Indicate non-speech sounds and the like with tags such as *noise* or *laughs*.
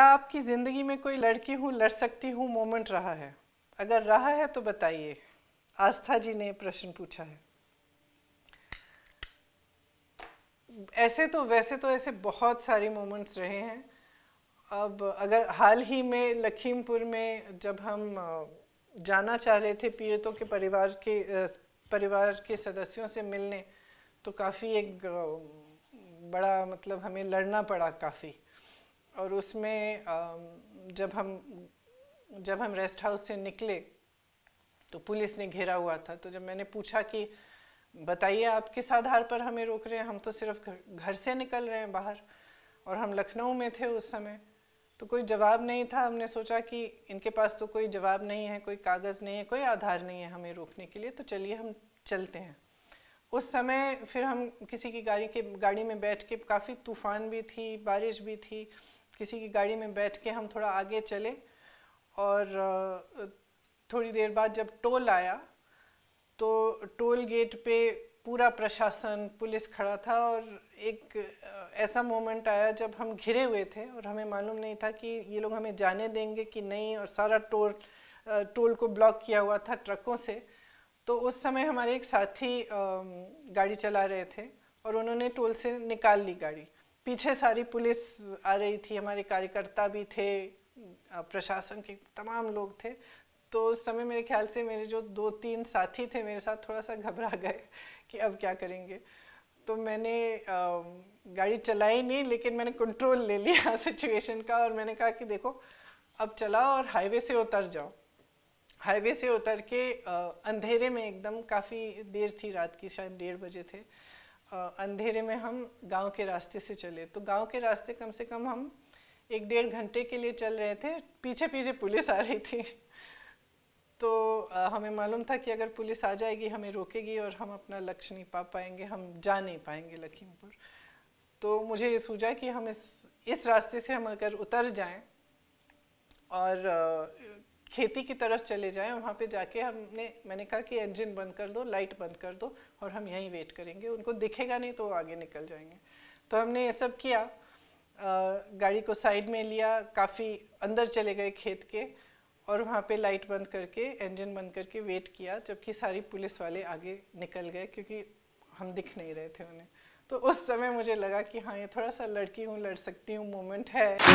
क्या आपकी ज़िंदगी में कोई लड़की हूँ लड़ सकती हूँ मोमेंट रहा है अगर रहा है तो बताइए आस्था जी ने प्रश्न पूछा है ऐसे तो वैसे तो ऐसे बहुत सारे मोमेंट्स रहे हैं अब अगर हाल ही में लखीमपुर में जब हम जाना चाह रहे थे पीड़ितों के परिवार के परिवार के सदस्यों से मिलने तो काफ़ी एक बड़ा मतलब हमें लड़ना पड़ा काफ़ी और उसमें जब हम जब हम रेस्ट हाउस से निकले तो पुलिस ने घेरा हुआ था तो जब मैंने पूछा कि बताइए आप किस आधार पर हमें रोक रहे हैं हम तो सिर्फ घर से निकल रहे हैं बाहर और हम लखनऊ में थे उस समय तो कोई जवाब नहीं था हमने सोचा कि इनके पास तो कोई जवाब नहीं है कोई कागज़ नहीं है कोई आधार नहीं है हमें रोकने के लिए तो चलिए हम चलते हैं उस समय फिर हम किसी की गाड़ी के गाड़ी में बैठ के काफ़ी तूफ़ान भी थी बारिश भी थी किसी की गाड़ी में बैठ के हम थोड़ा आगे चले और थोड़ी देर बाद जब टोल आया तो टोल गेट पे पूरा प्रशासन पुलिस खड़ा था और एक ऐसा मोमेंट आया जब हम घिरे हुए थे और हमें मालूम नहीं था कि ये लोग हमें जाने देंगे कि नहीं और सारा टोल टोल को ब्लॉक किया हुआ था ट्रकों से तो उस समय हमारे एक साथी गाड़ी चला रहे थे और उन्होंने टोल से निकाल ली गाड़ी पीछे सारी पुलिस आ रही थी हमारे कार्यकर्ता भी थे प्रशासन के तमाम लोग थे तो उस समय मेरे ख्याल से मेरे जो दो तीन साथी थे मेरे साथ थोड़ा सा घबरा गए कि अब क्या करेंगे तो मैंने गाड़ी चलाई नहीं लेकिन मैंने कंट्रोल ले लिया सिचुएशन *laughs* का और मैंने कहा कि देखो अब चलाओ और हाईवे से उतर जाओ हाईवे से उतर के अंधेरे में एकदम काफ़ी देर थी रात की शायद डेढ़ बजे थे अंधेरे में हम गांव के रास्ते से चले तो गांव के रास्ते कम से कम हम एक डेढ़ घंटे के लिए चल रहे थे पीछे पीछे पुलिस आ रही थी तो आ, हमें मालूम था कि अगर पुलिस आ जाएगी हमें रोकेगी और हम अपना लक्ष्य नहीं पा पाएंगे हम जा नहीं पाएंगे लखीमपुर तो मुझे ये सूझा कि हम इस इस रास्ते से हम अगर उतर जाएं और खेती की तरफ चले जाएं वहाँ पे जाके हमने मैंने कहा कि इंजन बंद कर दो लाइट बंद कर दो और हम यहीं वेट करेंगे उनको दिखेगा नहीं तो वो आगे निकल जाएंगे तो हमने ये सब किया गाड़ी को साइड में लिया काफ़ी अंदर चले गए खेत के और वहाँ पे लाइट बंद करके इंजन बंद करके वेट किया जबकि सारी पुलिस वाले आगे निकल गए क्योंकि हम दिख नहीं रहे थे उन्हें तो उस समय मुझे लगा कि हाँ ये थोड़ा सा लड़की हूँ लड़ सकती हूँ मोमेंट है